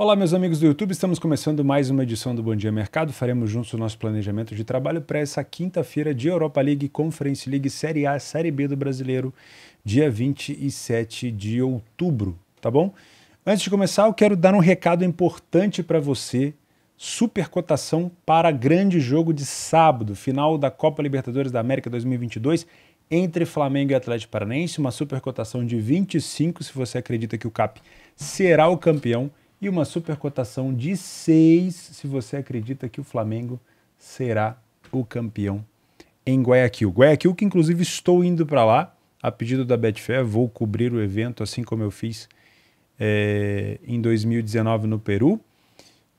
Olá, meus amigos do YouTube, estamos começando mais uma edição do Bom Dia Mercado. Faremos juntos o nosso planejamento de trabalho para essa quinta-feira de Europa League, Conference League, Série A, Série B do Brasileiro, dia 27 de outubro, tá bom? Antes de começar, eu quero dar um recado importante para você. Super cotação para grande jogo de sábado, final da Copa Libertadores da América 2022 entre Flamengo e Atlético Paranaense, uma super cotação de 25 se você acredita que o CAP será o campeão e uma supercotação de 6 se você acredita que o Flamengo será o campeão em Guayaquil. Guayaquil que inclusive estou indo para lá a pedido da Betfair, vou cobrir o evento assim como eu fiz é, em 2019 no Peru.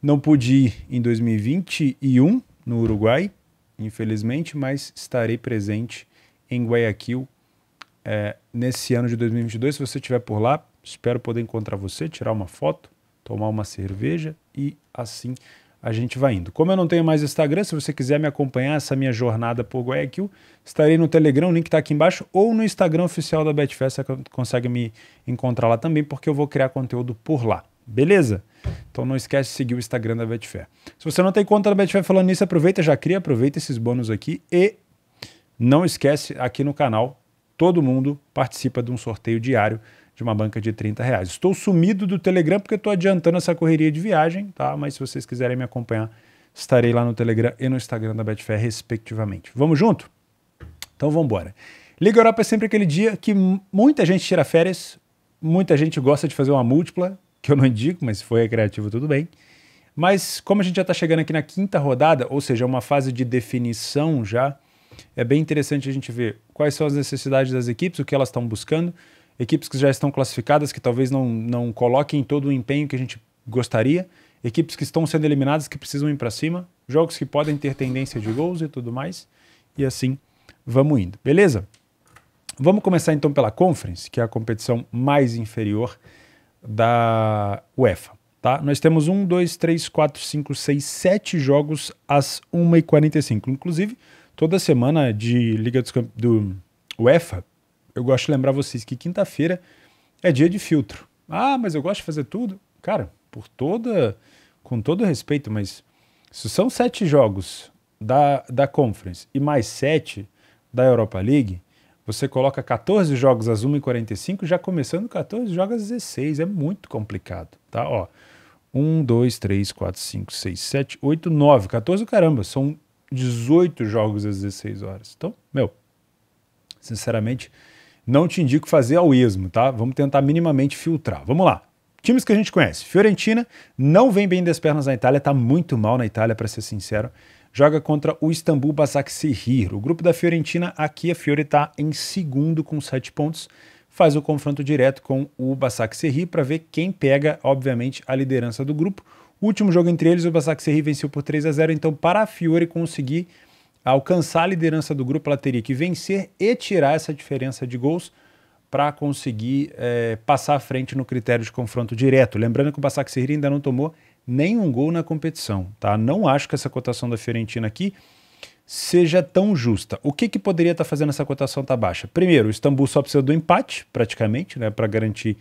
Não pude ir em 2021 no Uruguai, infelizmente, mas estarei presente em Guayaquil é, nesse ano de 2022. Se você estiver por lá, espero poder encontrar você, tirar uma foto tomar uma cerveja e assim a gente vai indo. Como eu não tenho mais Instagram, se você quiser me acompanhar essa minha jornada por Guayaquil, estarei no Telegram, o link está aqui embaixo, ou no Instagram oficial da Betfair, você consegue me encontrar lá também, porque eu vou criar conteúdo por lá. Beleza? Então não esquece de seguir o Instagram da Betfair. Se você não tem conta da Betfair falando nisso, aproveita, já cria, aproveita esses bônus aqui e não esquece aqui no canal, todo mundo participa de um sorteio diário de uma banca de 30 reais. Estou sumido do Telegram porque estou adiantando essa correria de viagem, tá? Mas se vocês quiserem me acompanhar, estarei lá no Telegram e no Instagram da Betfair, respectivamente. Vamos junto? Então vamos embora. Liga Europa é sempre aquele dia que muita gente tira férias, muita gente gosta de fazer uma múltipla, que eu não indico, mas se for recreativo, tudo bem. Mas como a gente já está chegando aqui na quinta rodada, ou seja, uma fase de definição já, é bem interessante a gente ver quais são as necessidades das equipes, o que elas estão buscando, equipes que já estão classificadas, que talvez não, não coloquem todo o empenho que a gente gostaria, equipes que estão sendo eliminadas, que precisam ir para cima, jogos que podem ter tendência de gols e tudo mais, e assim vamos indo, beleza? Vamos começar então pela Conference, que é a competição mais inferior da UEFA. Tá? Nós temos um, dois, três, quatro, cinco, seis, sete jogos às 1h45. Inclusive, toda semana de Liga dos Camp do UEFA eu gosto de lembrar vocês que quinta-feira é dia de filtro. Ah, mas eu gosto de fazer tudo. Cara, por toda. Com todo respeito, mas se são sete jogos da, da Conference e mais sete da Europa League, você coloca 14 jogos às 1h45, já começando 14 jogos às 16. É muito complicado, tá? Ó, 1, 2, 3, 4, 5, 6, 7, 8, 9. 14, caramba, são 18 jogos às 16 horas. Então, meu, sinceramente, não te indico fazer ao esmo, tá? Vamos tentar minimamente filtrar. Vamos lá. Times que a gente conhece. Fiorentina não vem bem das pernas na Itália, tá muito mal na Itália, para ser sincero. Joga contra o Istambul Basaksehir. O grupo da Fiorentina, aqui a Fiore tá em segundo com sete pontos. Faz o confronto direto com o Basaksehir para ver quem pega, obviamente, a liderança do grupo. O último jogo entre eles, o Basaksehir venceu por 3 a 0, então para a Fiore conseguir alcançar a liderança do grupo, ela teria que vencer e tirar essa diferença de gols para conseguir é, passar à frente no critério de confronto direto. Lembrando que o Basaksehir ainda não tomou nenhum gol na competição. Tá? Não acho que essa cotação da Fiorentina aqui seja tão justa. O que, que poderia estar tá fazendo essa cotação estar tá baixa? Primeiro, o Istambul só precisa do empate, praticamente, né, para garantir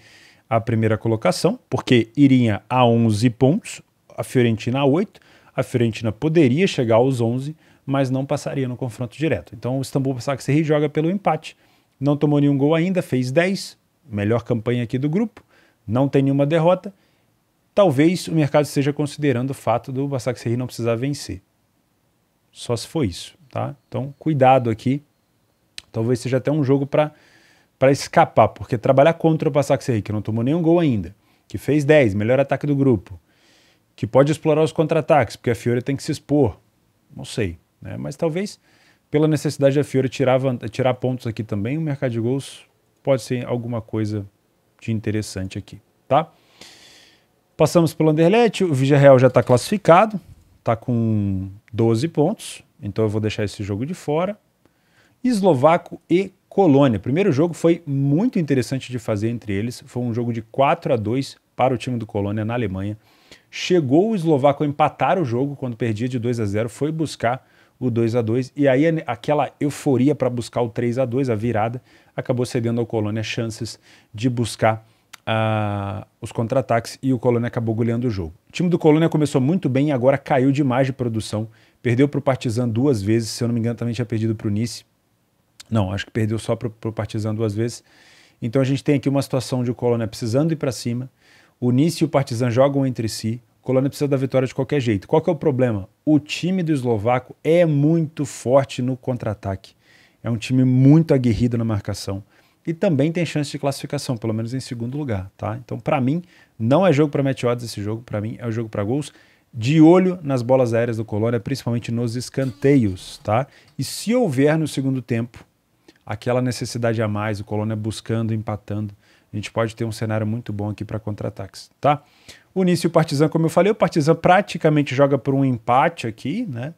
a primeira colocação, porque iria a 11 pontos, a Fiorentina a 8. A Fiorentina poderia chegar aos 11 mas não passaria no confronto direto. Então o Istambul Basaksehir joga pelo empate. Não tomou nenhum gol ainda, fez 10, melhor campanha aqui do grupo, não tem nenhuma derrota. Talvez o mercado esteja considerando o fato do Basaksehir não precisar vencer. Só se for isso, tá? Então cuidado aqui. Talvez seja até um jogo para para escapar, porque trabalhar contra o Basaksehir, que não tomou nenhum gol ainda, que fez 10, melhor ataque do grupo, que pode explorar os contra-ataques, porque a Fiore tem que se expor. Não sei. Né? Mas talvez pela necessidade da Fiore tirar, tirar pontos aqui também, o mercado de gols pode ser alguma coisa de interessante aqui, tá? Passamos pelo Anderlecht, o Villarreal já está classificado, está com 12 pontos, então eu vou deixar esse jogo de fora. Eslovaco e Colônia. Primeiro jogo foi muito interessante de fazer entre eles, foi um jogo de 4 a 2 para o time do Colônia na Alemanha. Chegou o eslovaco a empatar o jogo quando perdia de 2 a 0, foi buscar o 2 a 2 E aí né, aquela euforia para buscar o 3 a 2 a virada, acabou cedendo ao Colônia chances de buscar uh, os contra-ataques e o Colônia acabou goleando o jogo. O time do Colônia começou muito bem e agora caiu demais de produção. Perdeu para o Partizan duas vezes, se eu não me engano também tinha perdido para o Nice. Não, acho que perdeu só para o Partizan duas vezes. Então a gente tem aqui uma situação de o Colônia precisando ir para cima. O Nice e o Partizan jogam entre si. Colônia precisa da vitória de qualquer jeito. Qual que é o problema? O time do eslovaco é muito forte no contra-ataque. É um time muito aguerrido na marcação e também tem chance de classificação, pelo menos em segundo lugar, tá? Então, para mim, não é jogo para match odds esse jogo, para mim é um jogo para gols. De olho nas bolas aéreas do Colônia, principalmente nos escanteios, tá? E se houver no segundo tempo aquela necessidade a mais, o Colônia buscando, empatando, a gente pode ter um cenário muito bom aqui para contra-ataques, tá? Unice e o Partizan, como eu falei, o Partizan praticamente joga por um empate aqui, né?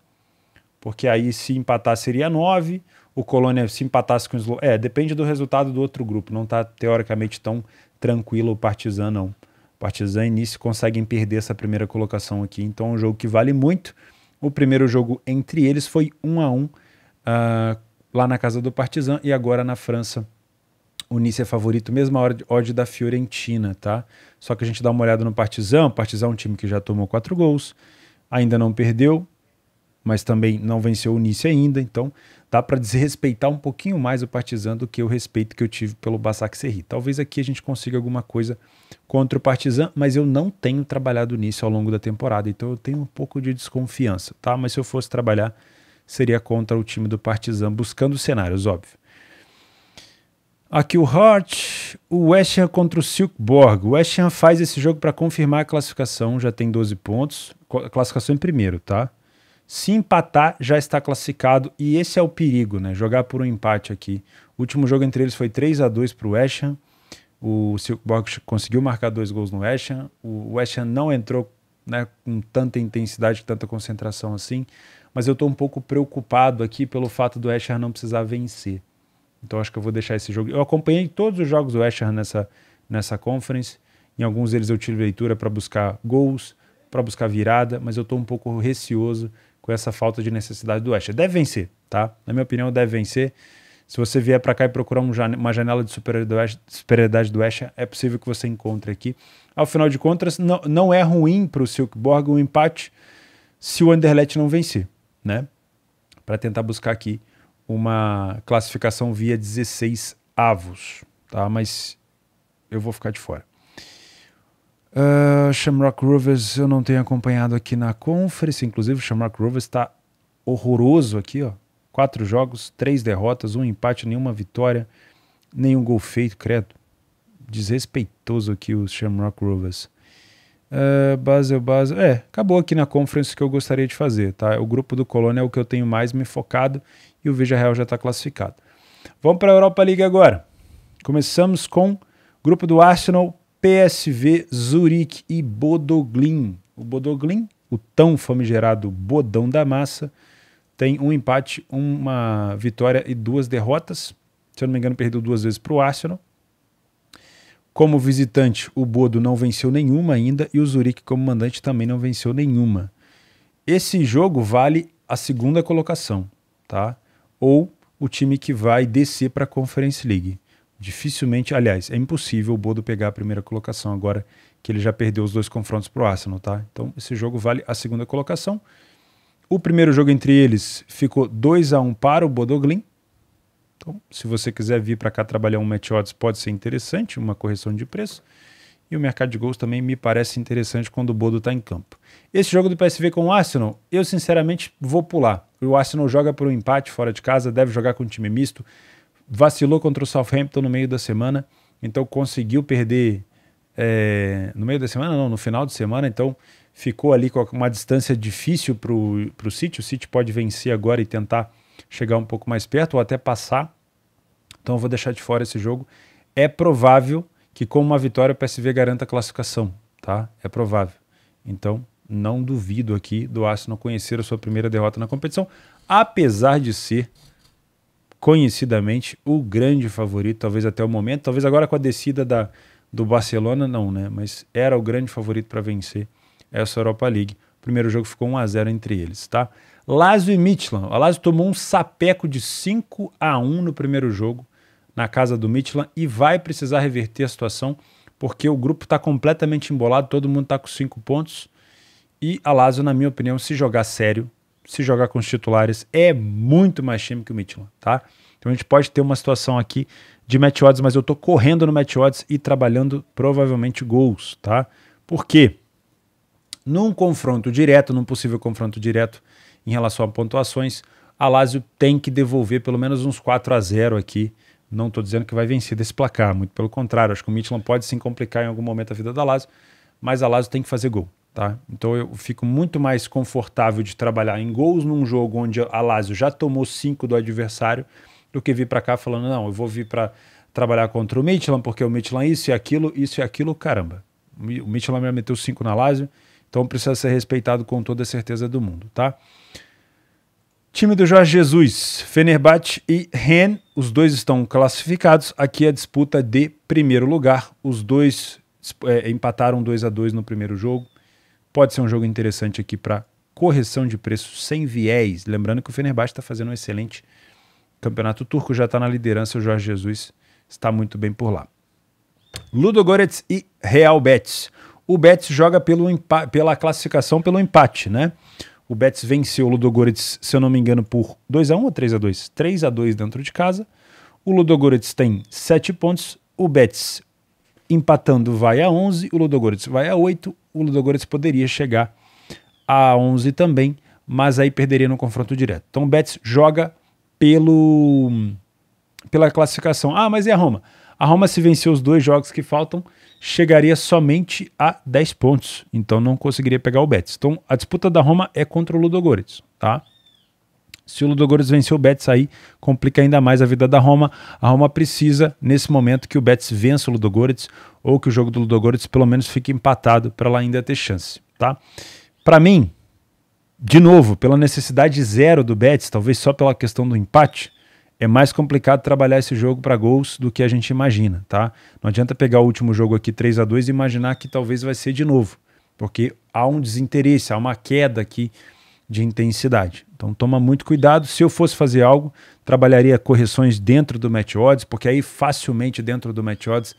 Porque aí se empatar seria 9, o Colônia se empatasse com o Slo... É, depende do resultado do outro grupo, não está teoricamente tão tranquilo o Partizan, não. O Partizan e Nice conseguem perder essa primeira colocação aqui, então é um jogo que vale muito. O primeiro jogo entre eles foi 1 um a 1 um, uh, lá na casa do Partizan e agora na França o Nice é favorito, mesmo a ódio da Fiorentina, tá? Só que a gente dá uma olhada no Partizan. O Partizan é um time que já tomou quatro gols, ainda não perdeu, mas também não venceu o Nice ainda. Então dá para desrespeitar um pouquinho mais o Partizan do que o respeito que eu tive pelo Basak Serri. Talvez aqui a gente consiga alguma coisa contra o Partizan, mas eu não tenho trabalhado nisso ao longo da temporada, então eu tenho um pouco de desconfiança, tá? Mas se eu fosse trabalhar, seria contra o time do Partizan, buscando cenários, óbvio. Aqui o Hart, o West Ham contra o Silkborg. O West Ham faz esse jogo para confirmar a classificação, já tem 12 pontos. A classificação em primeiro, tá? Se empatar, já está classificado. E esse é o perigo, né? Jogar por um empate aqui. O último jogo entre eles foi 3 a 2 para o West Ham. O Silkborg conseguiu marcar dois gols no West Ham. O West Ham não entrou né, com tanta intensidade, tanta concentração assim. Mas eu estou um pouco preocupado aqui pelo fato do West Ham não precisar vencer. Então acho que eu vou deixar esse jogo. Eu acompanhei todos os jogos do West Ham nessa, nessa conference. Em alguns deles eu tive leitura para buscar gols, para buscar virada, mas eu estou um pouco receoso com essa falta de necessidade do West. Ham. Deve vencer, tá? Na minha opinião, deve vencer. Se você vier para cá e procurar uma janela de superioridade do West, Ham, é possível que você encontre aqui. Ao final de contas, não, não é ruim para o Silkborg um empate se o Anderlecht não vencer, né? Para tentar buscar aqui uma classificação via 16 avos, tá? Mas eu vou ficar de fora. Uh, Shamrock Rovers eu não tenho acompanhado aqui na conferência. inclusive o Shamrock Rovers está horroroso aqui, ó. Quatro jogos, três derrotas, um empate, nenhuma vitória, nenhum gol feito, credo. Desrespeitoso aqui o Shamrock Rovers. Uh, ah, Basel, Basel. É, acabou aqui na conference que eu gostaria de fazer, tá? O grupo do Colônia é o que eu tenho mais me focado e o Veja Real já está classificado. Vamos para a Europa League agora. Começamos com grupo do Arsenal, PSV, Zurique e Bodoglin. O Bodoglin, o tão famigerado Bodão da Massa, tem um empate, uma vitória e duas derrotas. Se eu não me engano, perdeu duas vezes para o Arsenal. Como visitante, o Bodo não venceu nenhuma ainda e o Zurique como mandante também não venceu nenhuma. Esse jogo vale a segunda colocação, tá? Ou o time que vai descer para a Conference League. Dificilmente, aliás, é impossível o Bodo pegar a primeira colocação agora que ele já perdeu os dois confrontos para o Arsenal, tá? Então esse jogo vale a segunda colocação. O primeiro jogo entre eles ficou 2 a 1 para o Bodoglin então, se você quiser vir para cá trabalhar um match odds, pode ser interessante, uma correção de preço. E o mercado de gols também me parece interessante quando o Bodo está em campo. Esse jogo do PSV com o Arsenal, eu sinceramente vou pular. O Arsenal joga por um empate fora de casa, deve jogar com um time misto. Vacilou contra o Southampton no meio da semana, então conseguiu perder é, no meio da semana, não, no final de semana, então ficou ali com uma distância difícil para o City. O City pode vencer agora e tentar chegar um pouco mais perto ou até passar. Então eu vou deixar de fora esse jogo. É provável que com uma vitória o PSV garanta a classificação, tá? É provável. Então não duvido aqui do Arsenal conhecer a sua primeira derrota na competição, apesar de ser conhecidamente o grande favorito, talvez até o momento, talvez agora com a descida da, do Barcelona não, né? Mas era o grande favorito para vencer essa Europa League. O primeiro jogo ficou 1 a 0 entre eles, tá? Lazio e Midland. A Lazio tomou um sapeco de 5 a 1 no primeiro jogo na casa do Midland e vai precisar reverter a situação porque o grupo está completamente embolado, todo mundo está com 5 pontos. E a Lazio, na minha opinião, se jogar sério, se jogar com os titulares, é muito mais time que o Midland, tá? Então a gente pode ter uma situação aqui de match odds, mas eu estou correndo no match odds e trabalhando provavelmente gols, tá? Por quê? Num confronto direto, num possível confronto direto, em relação a pontuações, a Lazio tem que devolver pelo menos uns 4 a 0 aqui. Não estou dizendo que vai vencer desse placar, muito pelo contrário. Acho que o Midland pode se complicar em algum momento a vida da Lazio, mas a Lazio tem que fazer gol. Tá? Então eu fico muito mais confortável de trabalhar em gols num jogo onde a Lazio já tomou 5 do adversário do que vir para cá falando, não, eu vou vir para trabalhar contra o Midland, porque o Midland isso e aquilo, isso e aquilo, caramba. O Midland já meteu 5 na Lazio, então precisa ser respeitado com toda a certeza do mundo, tá? Time do Jorge Jesus, Fenerbahçe e Ren, os dois estão classificados. Aqui é a disputa de primeiro lugar. Os dois é, empataram 2 a 2 no primeiro jogo. Pode ser um jogo interessante aqui para correção de preço sem viés. Lembrando que o Fenerbahçe está fazendo um excelente campeonato turco, já está na liderança. O Jorge Jesus está muito bem por lá. Ludo Goretz e Real Betis. O Betis joga pelo pela classificação pelo empate, né? O Betis venceu o Ludogorets, se eu não me engano, por 2 a 1 ou 3 a 2 3 a 2 dentro de casa. O Ludogorets tem 7 pontos. O Betis empatando vai a 11, o Ludogorets vai a 8. O Ludogorets poderia chegar a 11 também, mas aí perderia no confronto direto. Então o Betis joga pelo pela classificação. Ah, mas e a Roma? A Roma se venceu os dois jogos que faltam, chegaria somente a 10 pontos, então não conseguiria pegar o Betis. Então a disputa da Roma é contra o Ludogorets, tá? Se o Ludogorets vencer o Betis aí, complica ainda mais a vida da Roma. A Roma precisa, nesse momento, que o Betis vença o Ludogorets ou que o jogo do Ludogorets pelo menos fique empatado para ela ainda ter chance, tá? Para mim, de novo, pela necessidade zero do Betis, talvez só pela questão do empate, é mais complicado trabalhar esse jogo para gols do que a gente imagina, tá? Não adianta pegar o último jogo aqui 3 a 2 e imaginar que talvez vai ser de novo, porque há um desinteresse, há uma queda aqui de intensidade. Então toma muito cuidado. Se eu fosse fazer algo, trabalharia correções dentro do match odds, porque aí facilmente dentro do match odds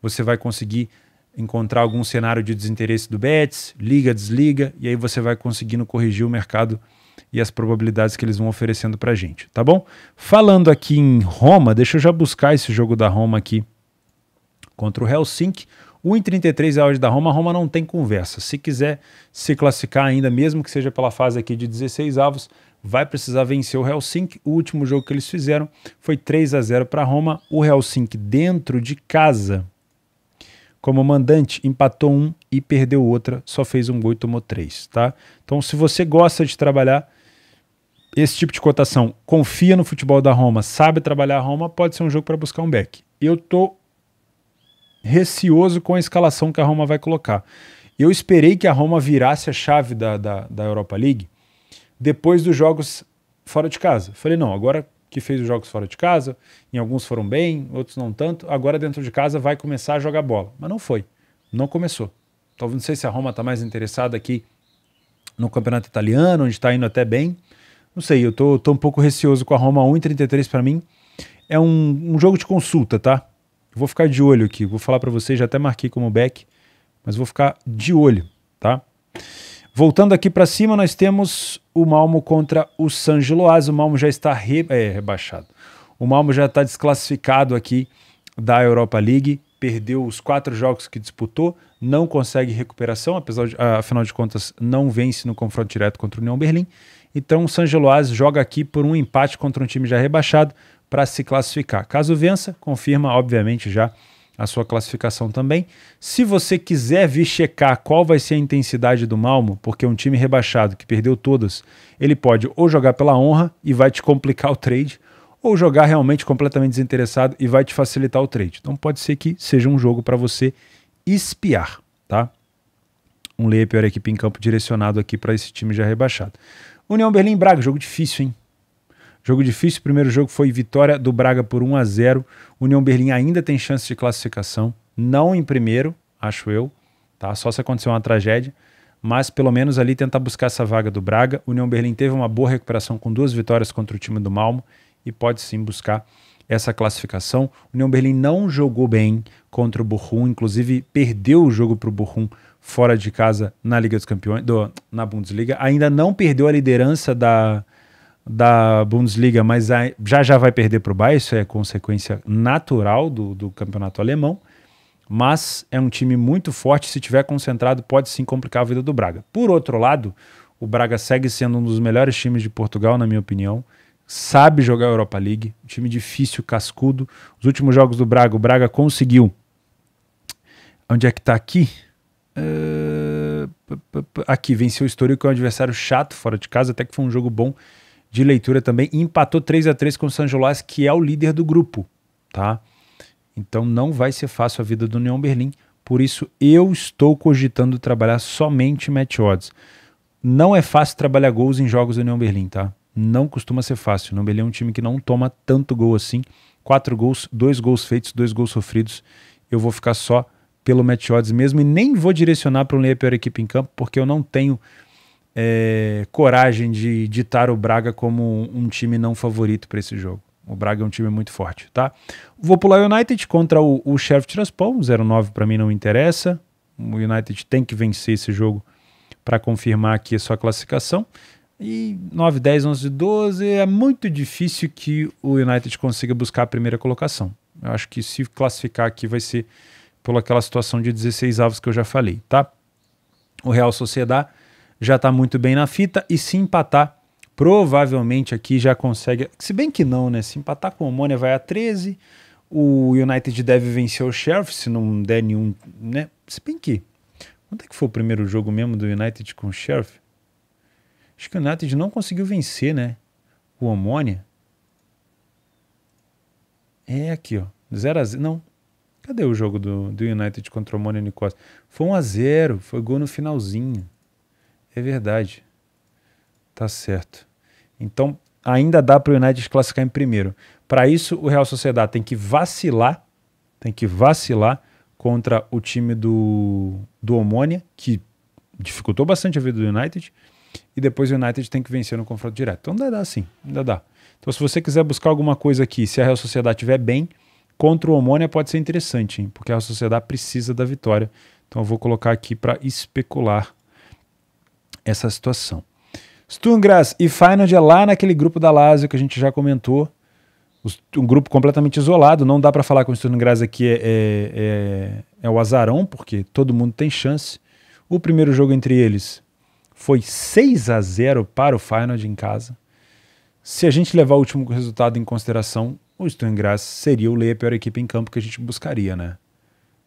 você vai conseguir encontrar algum cenário de desinteresse do bets, liga, desliga, e aí você vai conseguindo corrigir o mercado e as probabilidades que eles vão oferecendo para a gente, tá bom? Falando aqui em Roma, deixa eu já buscar esse jogo da Roma aqui contra o Helsinki. 1,33 é a ordem da Roma, a Roma não tem conversa. Se quiser se classificar ainda, mesmo que seja pela fase aqui de 16 avos, vai precisar vencer o Helsinki. O último jogo que eles fizeram foi 3 a 0 para Roma. O Helsinki dentro de casa, como mandante, empatou um e perdeu outra, só fez um gol e tomou três, tá? Então, se você gosta de trabalhar esse tipo de cotação confia no futebol da Roma, sabe trabalhar a Roma, pode ser um jogo para buscar um back. Eu tô receoso com a escalação que a Roma vai colocar. Eu esperei que a Roma virasse a chave da, da, da Europa League depois dos jogos fora de casa. Falei, não, agora que fez os jogos fora de casa, em alguns foram bem, outros não tanto, agora dentro de casa vai começar a jogar bola. Mas não foi, não começou. Talvez então, não sei se a Roma está mais interessada aqui no campeonato italiano, onde está indo até bem, não sei, eu tô, tô um pouco receoso com a Roma 1,33 para mim. É um, um, jogo de consulta, tá? Eu vou ficar de olho aqui. Vou falar para vocês, já até marquei como back, mas vou ficar de olho, tá? Voltando aqui para cima, nós temos o Malmo contra o San Giloás. O Malmo já está re, é, rebaixado. O Malmo já está desclassificado aqui da Europa League. Perdeu os quatro jogos que disputou, não consegue recuperação, apesar de, afinal de contas, não vence no confronto direto contra o União Berlim. Então o San Geloas joga aqui por um empate contra um time já rebaixado para se classificar. Caso vença, confirma, obviamente, já a sua classificação também. Se você quiser vir checar qual vai ser a intensidade do Malmo, porque um time rebaixado que perdeu todas, ele pode ou jogar pela honra e vai te complicar o trade, ou jogar realmente completamente desinteressado e vai te facilitar o trade. Então pode ser que seja um jogo para você espiar, tá? Um Leia pior equipe em campo direcionado aqui para esse time já rebaixado. União Berlim Braga, jogo difícil, hein? Jogo difícil, primeiro jogo foi vitória do Braga por 1 a 0. União Berlim ainda tem chance de classificação, não em primeiro, acho eu, tá? Só se acontecer uma tragédia, mas pelo menos ali tentar buscar essa vaga do Braga. União Berlim teve uma boa recuperação com duas vitórias contra o time do Malmo e pode sim buscar essa classificação. União Berlim não jogou bem contra o Burrum, inclusive perdeu o jogo para o Burrum fora de casa na Liga dos Campeões, do, na Bundesliga. Ainda não perdeu a liderança da, da Bundesliga, mas a, já já vai perder para o Bayern. Isso é consequência natural do, do campeonato alemão. Mas é um time muito forte. Se tiver concentrado, pode sim complicar a vida do Braga. Por outro lado, o Braga segue sendo um dos melhores times de Portugal, na minha opinião. Sabe jogar a Europa League, um time difícil, cascudo. Os últimos jogos do Braga, o Braga conseguiu. Onde é que tá aqui? Ah, aqui, venceu o histórico, é um adversário chato fora de casa, até que foi um jogo bom de leitura também. E empatou 3 a 3 com o San Jolás, que é o líder do grupo, tá? Então não vai ser fácil a vida do União Berlim. Por isso eu estou cogitando trabalhar somente match odds. Não é fácil trabalhar gols em jogos do União Berlim, tá? Não costuma ser fácil. O União Berlim é um time que não toma tanto gol assim. Quatro gols, dois gols feitos, dois gols sofridos. Eu vou ficar só pelo match odds mesmo e nem vou direcionar para um Leia pior equipe em campo, porque eu não tenho é, coragem de ditar o Braga como um time não favorito para esse jogo. O Braga é um time muito forte, tá? Vou pular o United contra o, o Sheriff Tiraspol, 0-9 para mim não interessa. O United tem que vencer esse jogo para confirmar aqui a sua classificação. E 9, 10, 11, 12 é muito difícil que o United consiga buscar a primeira colocação. Eu acho que se classificar aqui vai ser pela aquela situação de 16 avos que eu já falei, tá? O Real Sociedade já está muito bem na fita e se empatar, provavelmente aqui já consegue. Se bem que não, né? Se empatar com o Mônia vai a 13. O United deve vencer o Sheriff se não der nenhum, né? Se bem que. quando é que foi o primeiro jogo mesmo do United com o Sheriff? Acho que o United não conseguiu vencer, né? O Omônia. É aqui, ó. 0 a 0. Não, Cadê o jogo do, do United contra o Mônio Costa? Foi 1 a 0 foi gol no finalzinho. É verdade. Tá certo. Então, ainda dá para o United classificar em primeiro. Para isso, o Real Sociedade tem que vacilar, tem que vacilar contra o time do, do Omônia, que dificultou bastante a vida do United, e depois o United tem que vencer no confronto direto. Então ainda dá sim, ainda dá. Então se você quiser buscar alguma coisa aqui, se a Real Sociedade estiver bem, contra o Omônia pode ser interessante, hein? porque a sociedade precisa da vitória. Então eu vou colocar aqui para especular essa situação. Stungras e Feyenoord é lá naquele grupo da Lazio que a gente já comentou. Um grupo completamente isolado, não dá para falar que o Stungras aqui é, é, é, é o azarão, porque todo mundo tem chance. O primeiro jogo entre eles foi 6 a 0 para o Feyenoord em casa. Se a gente levar o último resultado em consideração, o Stonegrass seria o Leia a pior equipe em campo que a gente buscaria, né?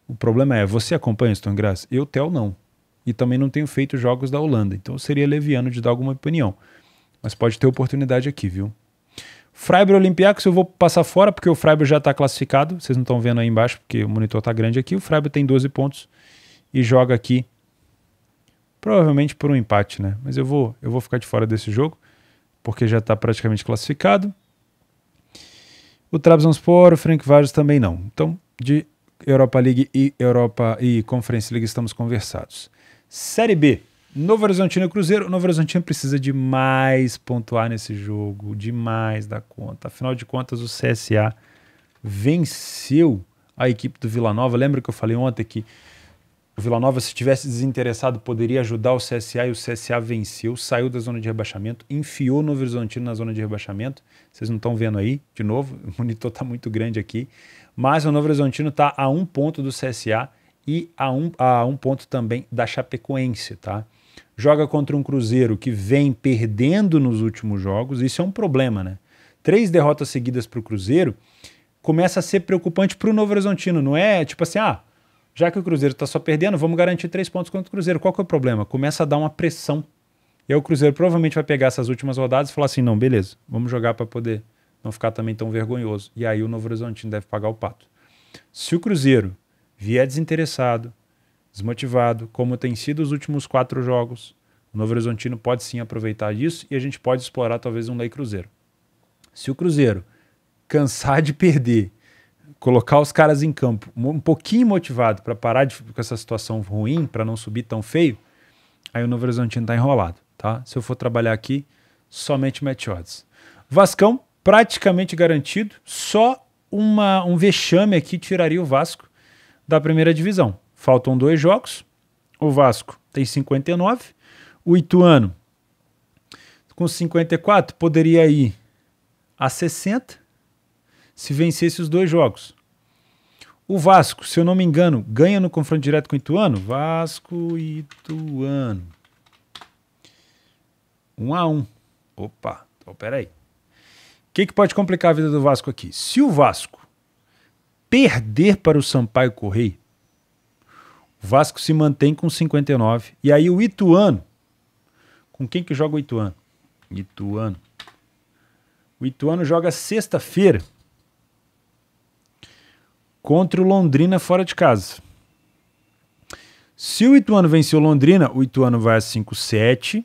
O problema é, você acompanha o Stonegrass? Eu, Theo, não. E também não tenho feito jogos da Holanda, então seria leviano de dar alguma opinião. Mas pode ter oportunidade aqui, viu? Freiburg Olympiacos eu vou passar fora, porque o Freiburg já está classificado. Vocês não estão vendo aí embaixo, porque o monitor está grande aqui. O Freiburg tem 12 pontos e joga aqui provavelmente por um empate, né? Mas eu vou, eu vou ficar de fora desse jogo, porque já está praticamente classificado. O Trabzonspor, o Frank Vargas também não. Então, de Europa League e Europa e Conference League estamos conversados. Série B, Novo Horizontino e Cruzeiro. O Novo Horizontino precisa de mais pontuar nesse jogo, demais da conta. Afinal de contas, o CSA venceu a equipe do Vila Nova. Lembra que eu falei ontem que o Vila Nova, se tivesse desinteressado, poderia ajudar o CSA e o CSA venceu, saiu da zona de rebaixamento, enfiou o Novo Horizontino na zona de rebaixamento. Vocês não estão vendo aí, de novo, o monitor está muito grande aqui. Mas o Novo Horizontino está a um ponto do CSA e a um, a um ponto também da Chapecoense, tá? Joga contra um Cruzeiro que vem perdendo nos últimos jogos, isso é um problema, né? Três derrotas seguidas para o Cruzeiro começa a ser preocupante para o Novo Horizontino, não é tipo assim, ah, já que o Cruzeiro está só perdendo, vamos garantir três pontos contra o Cruzeiro. Qual que é o problema? Começa a dar uma pressão e aí o Cruzeiro provavelmente vai pegar essas últimas rodadas e falar assim: não, beleza, vamos jogar para poder não ficar também tão vergonhoso. E aí o Novo Horizontino deve pagar o pato. Se o Cruzeiro vier desinteressado, desmotivado, como tem sido os últimos quatro jogos, o Novo Horizontino pode sim aproveitar disso e a gente pode explorar talvez um Lei Cruzeiro. Se o Cruzeiro cansar de perder, colocar os caras em campo um pouquinho motivado para parar de, com essa situação ruim, para não subir tão feio, aí o Novo Horizontino está enrolado. Tá? Se eu for trabalhar aqui, somente match odds. Vascão, praticamente garantido. Só uma, um vexame aqui tiraria o Vasco da primeira divisão. Faltam dois jogos. O Vasco tem 59. O Ituano, com 54, poderia ir a 60 se vencesse os dois jogos. O Vasco, se eu não me engano, ganha no confronto direto com o Ituano? Vasco e Ituano. Um a um. Opa, então peraí. O que, que pode complicar a vida do Vasco aqui? Se o Vasco perder para o Sampaio Correia, o Vasco se mantém com 59. E aí o Ituano. Com quem que joga o Ituano? Ituano. O Ituano joga sexta-feira contra o Londrina fora de casa. Se o Ituano vencer o Londrina, o Ituano vai a 5-7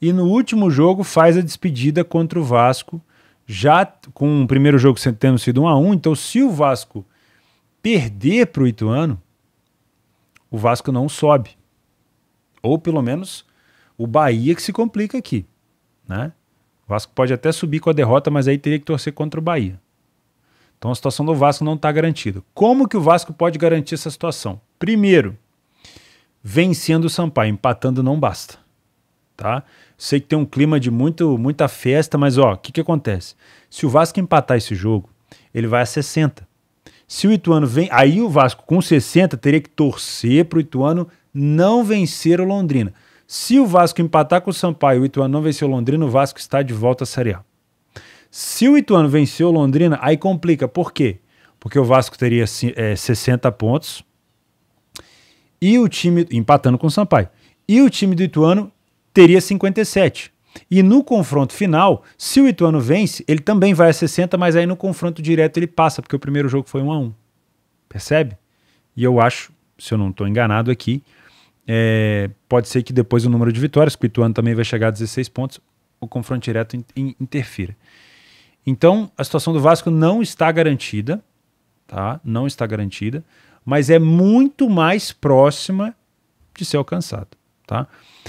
e no último jogo faz a despedida contra o Vasco, já com o primeiro jogo tendo sido 1 a 1 Então, se o Vasco perder para o Ituano, o Vasco não sobe. Ou pelo menos o Bahia que se complica aqui. Né? O Vasco pode até subir com a derrota, mas aí teria que torcer contra o Bahia. Então a situação do Vasco não está garantida. Como que o Vasco pode garantir essa situação? Primeiro, vencendo o Sampaio, empatando não basta tá? Sei que tem um clima de muito, muita festa, mas ó, o que, que acontece? Se o Vasco empatar esse jogo, ele vai a 60. Se o Ituano vem, aí o Vasco com 60 teria que torcer para o Ituano não vencer o Londrina. Se o Vasco empatar com o Sampaio e o Ituano não vencer o Londrina, o Vasco está de volta à Série A. Se o Ituano vencer o Londrina, aí complica. Por quê? Porque o Vasco teria é, 60 eh, pontos e o time, empatando com o Sampaio, e o time do Ituano teria 57. E no confronto final, se o Ituano vence, ele também vai a 60, mas aí no confronto direto ele passa, porque o primeiro jogo foi 1 a 1 Percebe? E eu acho, se eu não estou enganado aqui, é, pode ser que depois o número de vitórias, que o Ituano também vai chegar a 16 pontos, o confronto direto in, in, interfira. Então, a situação do Vasco não está garantida, tá? Não está garantida, mas é muito mais próxima de ser alcançada. Tá?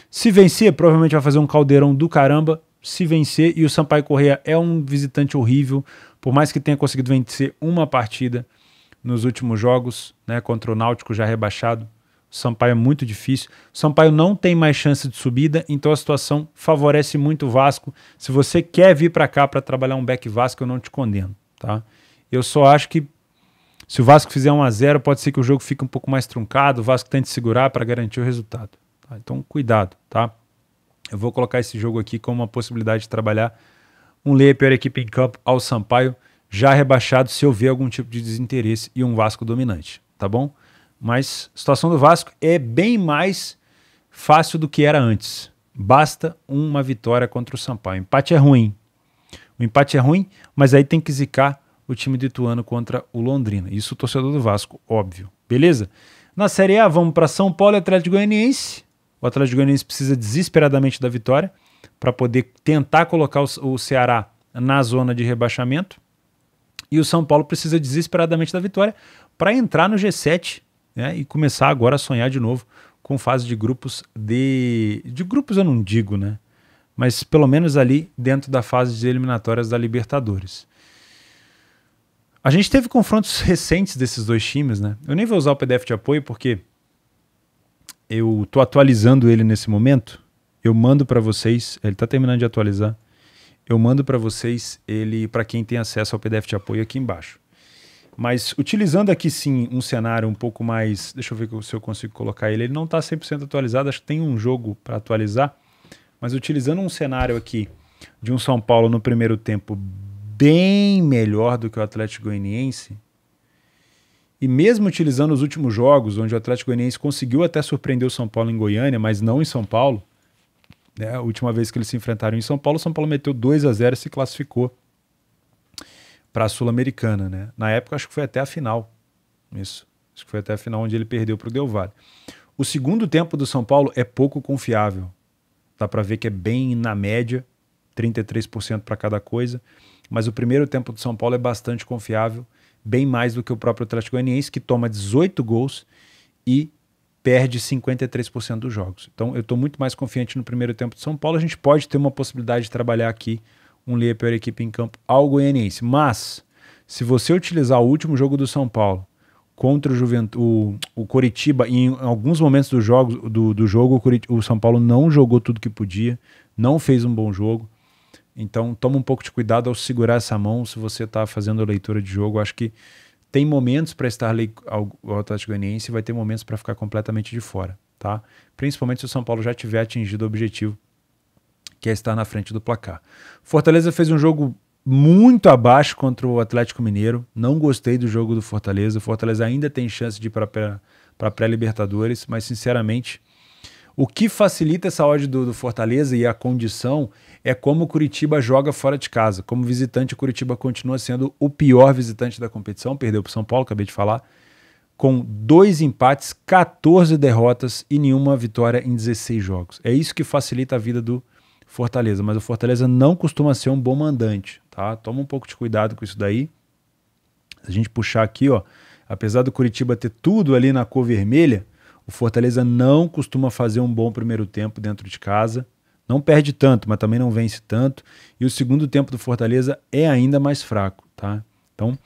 Se vencer, provavelmente vai fazer um caldeirão do caramba. Se vencer, e o Sampaio Correia é um visitante horrível, por mais que tenha conseguido vencer uma partida nos últimos jogos, né, contra o Náutico já rebaixado, o Sampaio é muito difícil. O Sampaio não tem mais chance de subida, então a situação favorece muito o Vasco. Se você quer vir para cá para trabalhar um back Vasco, eu não te condeno, tá? Eu só acho que se o Vasco fizer 1 a 0, pode ser que o jogo fique um pouco mais truncado, o Vasco tente segurar para garantir o resultado. Tá? Então, cuidado, tá? Eu vou colocar esse jogo aqui como uma possibilidade de trabalhar um Leia pior equipe em campo ao Sampaio, já rebaixado se houver algum tipo de desinteresse e um Vasco dominante, tá bom? Mas a situação do Vasco é bem mais fácil do que era antes. Basta uma vitória contra o Sampaio. O empate é ruim. O empate é ruim, mas aí tem que zicar o time do Ituano contra o Londrina. Isso o torcedor do Vasco, óbvio. Beleza? Na Série A, vamos para São Paulo e Atlético Goianiense. O Atlético Goianiense precisa desesperadamente da vitória para poder tentar colocar o, Ceará na zona de rebaixamento. E o São Paulo precisa desesperadamente da vitória para entrar no G7 né, e começar agora a sonhar de novo com fase de grupos de. De grupos eu não digo, né? Mas pelo menos ali dentro da fase de eliminatórias da Libertadores. A gente teve confrontos recentes desses dois times, né? Eu nem vou usar o PDF de apoio porque eu tô atualizando ele nesse momento. Eu mando para vocês, ele tá terminando de atualizar. Eu mando para vocês ele para quem tem acesso ao PDF de apoio aqui embaixo. Mas utilizando aqui sim um cenário um pouco mais, deixa eu ver se eu consigo colocar ele. Ele não tá 100% atualizado, acho que tem um jogo para atualizar. Mas utilizando um cenário aqui de um São Paulo no primeiro tempo bem melhor do que o Atlético Goianiense, e mesmo utilizando os últimos jogos, onde o Atlético Goianiense conseguiu até surpreender o São Paulo em Goiânia, mas não em São Paulo, né? a última vez que eles se enfrentaram em São Paulo, o São Paulo meteu 2 a 0 e se classificou para a Sul-Americana. Né? Na época, acho que foi até a final. Isso. Acho que foi até a final onde ele perdeu para o Del Valle. O segundo tempo do São Paulo é pouco confiável. Dá para ver que é bem na média, 33% para cada coisa. Mas o primeiro tempo do São Paulo é bastante confiável bem mais do que o próprio Atlético Goianiense, que toma 18 gols e perde 53% dos jogos. Então eu estou muito mais confiante no primeiro tempo de São Paulo. A gente pode ter uma possibilidade de trabalhar aqui um pior equipe em campo ao goianiense. Mas se você utilizar o último jogo do São Paulo contra o Juventude, o Coritiba, em alguns momentos do jogo, do, do jogo o, Curit o São Paulo não jogou tudo que podia, não fez um bom jogo. Então, toma um pouco de cuidado ao segurar essa mão se você está fazendo a leitura de jogo. Acho que tem momentos para estar ali ao Atlético Goianiense e vai ter momentos para ficar completamente de fora, tá? Principalmente se o São Paulo já tiver atingido o objetivo, que é estar na frente do placar. Fortaleza fez um jogo muito abaixo contra o Atlético Mineiro. Não gostei do jogo do Fortaleza. O Fortaleza ainda tem chance de ir para pré-Libertadores, mas sinceramente, o que facilita essa ódio do, do Fortaleza e a condição é como o Curitiba joga fora de casa. Como visitante, o Curitiba continua sendo o pior visitante da competição, perdeu para o São Paulo, acabei de falar, com dois empates, 14 derrotas e nenhuma vitória em 16 jogos. É isso que facilita a vida do Fortaleza, mas o Fortaleza não costuma ser um bom mandante, tá? Toma um pouco de cuidado com isso daí. Se a gente puxar aqui, ó, apesar do Curitiba ter tudo ali na cor vermelha, o Fortaleza não costuma fazer um bom primeiro tempo dentro de casa não perde tanto, mas também não vence tanto. E o segundo tempo do Fortaleza é ainda mais fraco, tá? Então,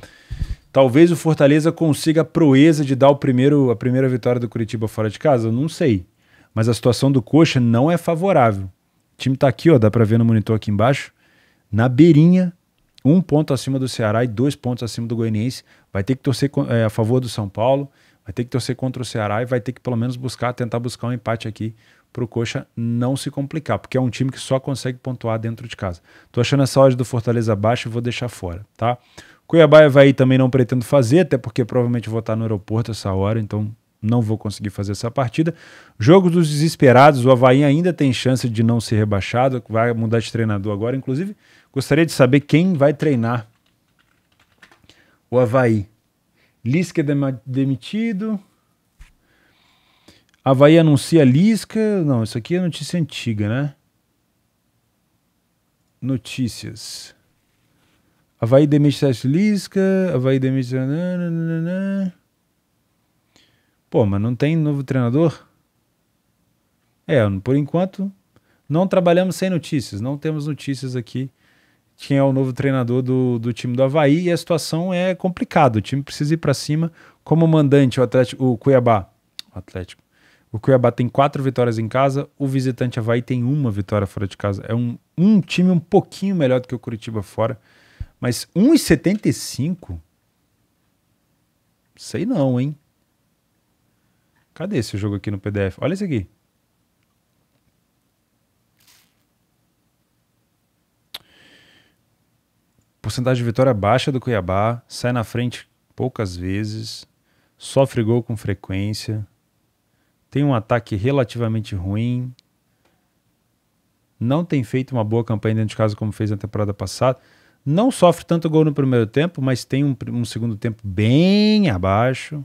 talvez o Fortaleza consiga a proeza de dar o primeiro, a primeira vitória do Curitiba fora de casa, não sei. Mas a situação do Coxa não é favorável. O time tá aqui, ó, dá para ver no monitor aqui embaixo, na beirinha, um ponto acima do Ceará e dois pontos acima do Goianiense. Vai ter que torcer é, a favor do São Paulo, vai ter que torcer contra o Ceará e vai ter que pelo menos buscar, tentar buscar um empate aqui para o Coxa não se complicar, porque é um time que só consegue pontuar dentro de casa. Tô achando essa odd do Fortaleza baixa e vou deixar fora, tá? Cuiabá e Havaí também não pretendo fazer, até porque provavelmente vou estar no aeroporto essa hora, então não vou conseguir fazer essa partida. Jogo dos desesperados, o Havaí ainda tem chance de não ser rebaixado, vai mudar de treinador agora, inclusive. Gostaria de saber quem vai treinar o Havaí. Lisca é demitido, Havaí anuncia Lisca. Não, isso aqui é notícia antiga, né? Notícias. Havaí demite Sérgio Lisca. Havaí demite. Pô, mas não tem novo treinador? É, por enquanto, não trabalhamos sem notícias. Não temos notícias aqui quem é o novo treinador do, do time do Havaí e a situação é complicada. O time precisa ir para cima como mandante, o Atlético, o Cuiabá. O Atlético. O Cuiabá tem quatro vitórias em casa, o visitante Havaí tem uma vitória fora de casa. É um, um time um pouquinho melhor do que o Curitiba fora. Mas 1,75? Sei não, hein? Cadê esse jogo aqui no PDF? Olha esse aqui. Porcentagem de vitória baixa do Cuiabá, sai na frente poucas vezes, sofre gol com frequência tem um ataque relativamente ruim, não tem feito uma boa campanha dentro de casa como fez na temporada passada, não sofre tanto gol no primeiro tempo, mas tem um, um segundo tempo bem abaixo.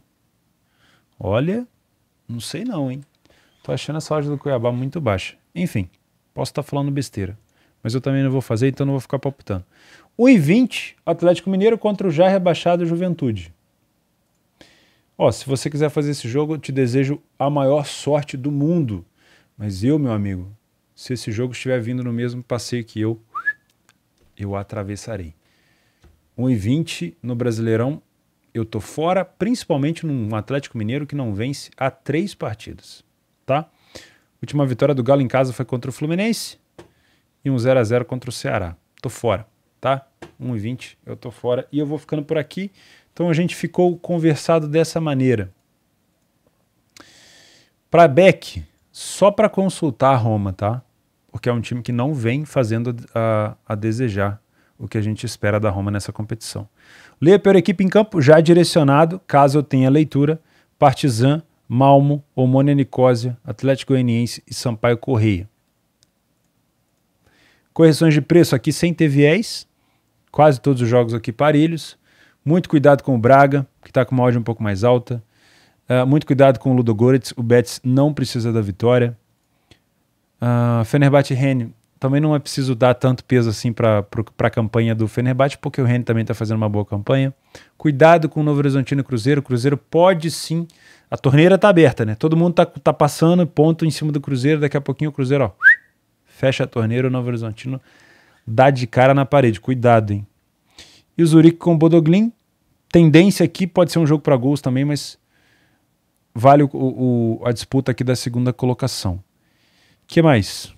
Olha, não sei não, hein? Tô achando essa loja do Cuiabá muito baixa. Enfim, posso estar tá falando besteira. Mas eu também não vou fazer, então não vou ficar palpitando. 1 e 20, Atlético Mineiro contra o já rebaixado Juventude. Ó, se você quiser fazer esse jogo, eu te desejo a maior sorte do mundo. Mas eu, meu amigo, se esse jogo estiver vindo no mesmo passeio que eu, eu atravessarei. 1,20 no Brasileirão, eu tô fora, principalmente num Atlético Mineiro que não vence há três partidas, tá? Última vitória do Galo em casa foi contra o Fluminense e um 0 a 0 contra o Ceará. Tô fora, tá? 1,20, eu tô fora e eu vou ficando por aqui. Então a gente ficou conversado dessa maneira. Para Beck, só para consultar a Roma, tá? Porque é um time que não vem fazendo a, a desejar o que a gente espera da Roma nessa competição. Leia pela é equipe em campo, já direcionado, caso eu tenha leitura, Partizan, Malmo, Omônia Nicósia, Atlético Goianiense e Sampaio Correia. Correções de preço aqui sem ter viés, quase todos os jogos aqui parelhos. Muito cuidado com o Braga, que está com uma odd um pouco mais alta. Uh, muito cuidado com o Ludogorets. O Betis não precisa da vitória. Uh, Fenerbahçe e Rennes. Também não é preciso dar tanto peso assim para a campanha do Fenerbahçe, porque o Rennes também está fazendo uma boa campanha. Cuidado com o Novo Horizontino e Cruzeiro. O Cruzeiro pode sim. A torneira está aberta, né? Todo mundo está tá passando, ponto em cima do Cruzeiro. Daqui a pouquinho o Cruzeiro, ó, fecha a torneira. O Novo Horizontino dá de cara na parede. Cuidado, hein? E o Zurique com o Bodoglin Tendência aqui pode ser um jogo para gols também, mas vale o, o, a disputa aqui da segunda colocação. que mais?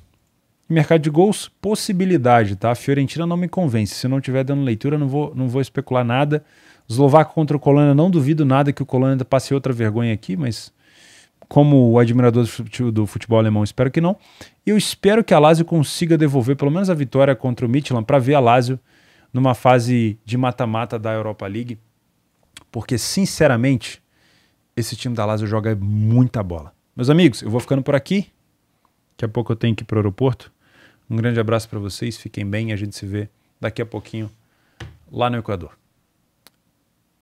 Mercado de gols, possibilidade, tá? A Fiorentina não me convence. Se não tiver dando leitura, não vou, não vou especular nada. Eslovaco contra o Colônia, não duvido nada que o Colônia passe outra vergonha aqui, mas como o admirador do futebol alemão, espero que não. Eu espero que a Lazio consiga devolver pelo menos a vitória contra o Midland para ver a Lazio numa fase de mata-mata da Europa League porque sinceramente esse time da Lazio joga muita bola. Meus amigos, eu vou ficando por aqui. Daqui a pouco eu tenho que ir para o aeroporto. Um grande abraço para vocês, fiquem bem e a gente se vê daqui a pouquinho lá no Equador.